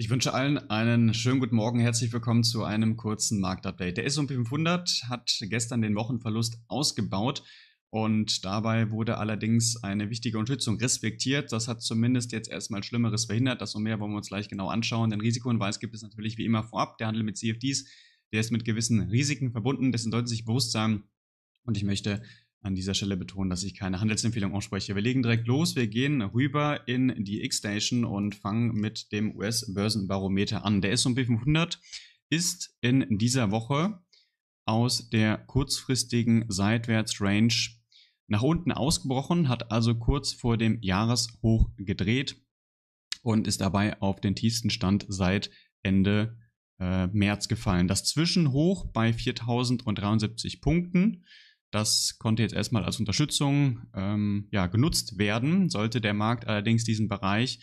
Ich wünsche allen einen schönen guten Morgen. Herzlich willkommen zu einem kurzen Marktupdate. Der S&P 500 hat gestern den Wochenverlust ausgebaut und dabei wurde allerdings eine wichtige Unterstützung respektiert. Das hat zumindest jetzt erstmal Schlimmeres verhindert. Das und mehr wollen wir uns gleich genau anschauen. Den Risikohinweis gibt es natürlich wie immer vorab. Der Handel mit CFDs, der ist mit gewissen Risiken verbunden. Dessen sollten Sie sich bewusst sein. Und ich möchte an dieser Stelle betonen, dass ich keine Handelsempfehlung ausspreche. Wir legen direkt los. Wir gehen rüber in die X-Station und fangen mit dem US-Börsenbarometer an. Der S&P 500 ist in dieser Woche aus der kurzfristigen Seitwärtsrange nach unten ausgebrochen, hat also kurz vor dem Jahreshoch gedreht und ist dabei auf den tiefsten Stand seit Ende äh, März gefallen. Das Zwischenhoch bei 4073 Punkten das konnte jetzt erstmal als Unterstützung ähm, ja, genutzt werden. Sollte der Markt allerdings diesen Bereich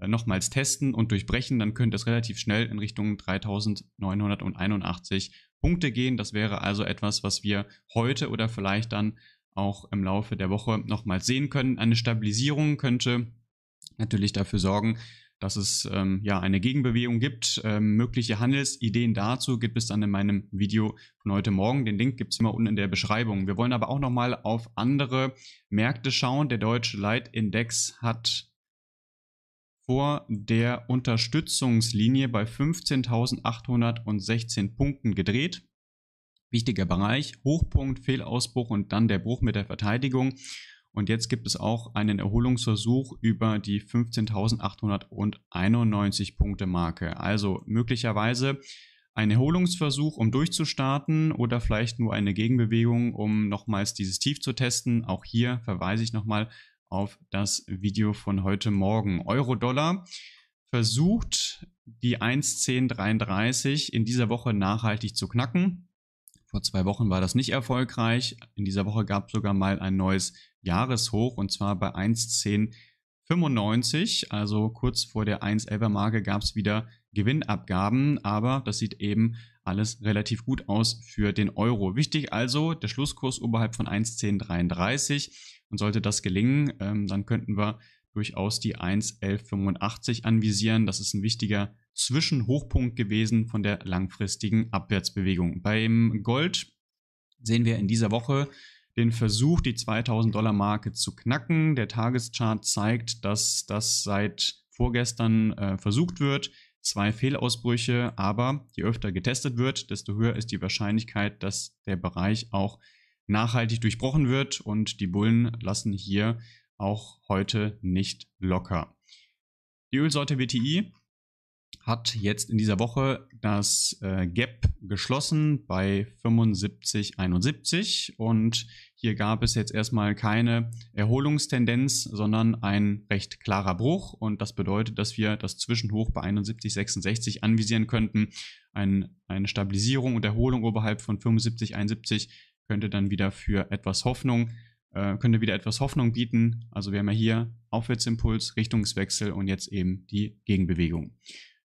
äh, nochmals testen und durchbrechen, dann könnte es relativ schnell in Richtung 3981 Punkte gehen. Das wäre also etwas, was wir heute oder vielleicht dann auch im Laufe der Woche nochmals sehen können. Eine Stabilisierung könnte natürlich dafür sorgen, dass es ähm, ja eine Gegenbewegung gibt. Ähm, mögliche Handelsideen dazu gibt es dann in meinem Video von heute Morgen. Den Link gibt es immer unten in der Beschreibung. Wir wollen aber auch nochmal auf andere Märkte schauen. Der deutsche Leitindex hat vor der Unterstützungslinie bei 15.816 Punkten gedreht. Wichtiger Bereich, Hochpunkt, Fehlausbruch und dann der Bruch mit der Verteidigung. Und jetzt gibt es auch einen Erholungsversuch über die 15.891 Punkte Marke. Also möglicherweise ein Erholungsversuch, um durchzustarten oder vielleicht nur eine Gegenbewegung, um nochmals dieses Tief zu testen. Auch hier verweise ich nochmal auf das Video von heute Morgen. Euro-Dollar versucht die 1.1033 in dieser Woche nachhaltig zu knacken. Vor zwei Wochen war das nicht erfolgreich. In dieser Woche gab es sogar mal ein neues Jahreshoch und zwar bei 1,1095, also kurz vor der 1,11er Marke gab es wieder Gewinnabgaben, aber das sieht eben alles relativ gut aus für den Euro. Wichtig also der Schlusskurs oberhalb von 1,1033 und sollte das gelingen, ähm, dann könnten wir durchaus die 1,1185 anvisieren. Das ist ein wichtiger Zwischenhochpunkt gewesen von der langfristigen Abwärtsbewegung. Beim Gold sehen wir in dieser Woche den Versuch, die 2000-Dollar-Marke zu knacken. Der Tageschart zeigt, dass das seit vorgestern äh, versucht wird. Zwei Fehlausbrüche, aber je öfter getestet wird, desto höher ist die Wahrscheinlichkeit, dass der Bereich auch nachhaltig durchbrochen wird und die Bullen lassen hier auch heute nicht locker. Die Ölsorte WTI hat jetzt in dieser Woche das äh, Gap geschlossen bei 75,71 und hier gab es jetzt erstmal keine Erholungstendenz, sondern ein recht klarer Bruch und das bedeutet, dass wir das Zwischenhoch bei 71,66 anvisieren könnten. Ein, eine Stabilisierung und Erholung oberhalb von 75,71 könnte dann wieder für etwas Hoffnung äh, könnte wieder etwas Hoffnung bieten. Also wir haben ja hier Aufwärtsimpuls, Richtungswechsel und jetzt eben die Gegenbewegung.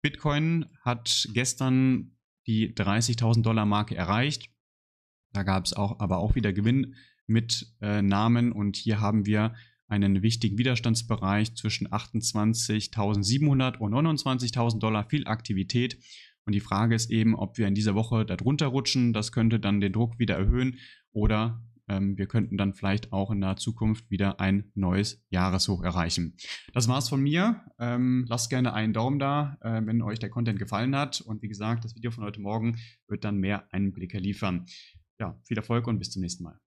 Bitcoin hat gestern die 30.000 Dollar Marke erreicht. Da gab es auch, aber auch wieder Gewinn mit äh, Namen und hier haben wir einen wichtigen Widerstandsbereich zwischen 28.700 und 29.000 Dollar, viel Aktivität. Und die Frage ist eben, ob wir in dieser Woche darunter rutschen. Das könnte dann den Druck wieder erhöhen oder ähm, wir könnten dann vielleicht auch in naher Zukunft wieder ein neues Jahreshoch erreichen. Das war's von mir. Ähm, lasst gerne einen Daumen da, äh, wenn euch der Content gefallen hat. Und wie gesagt, das Video von heute Morgen wird dann mehr Einblicke liefern. Ja, viel Erfolg und bis zum nächsten Mal.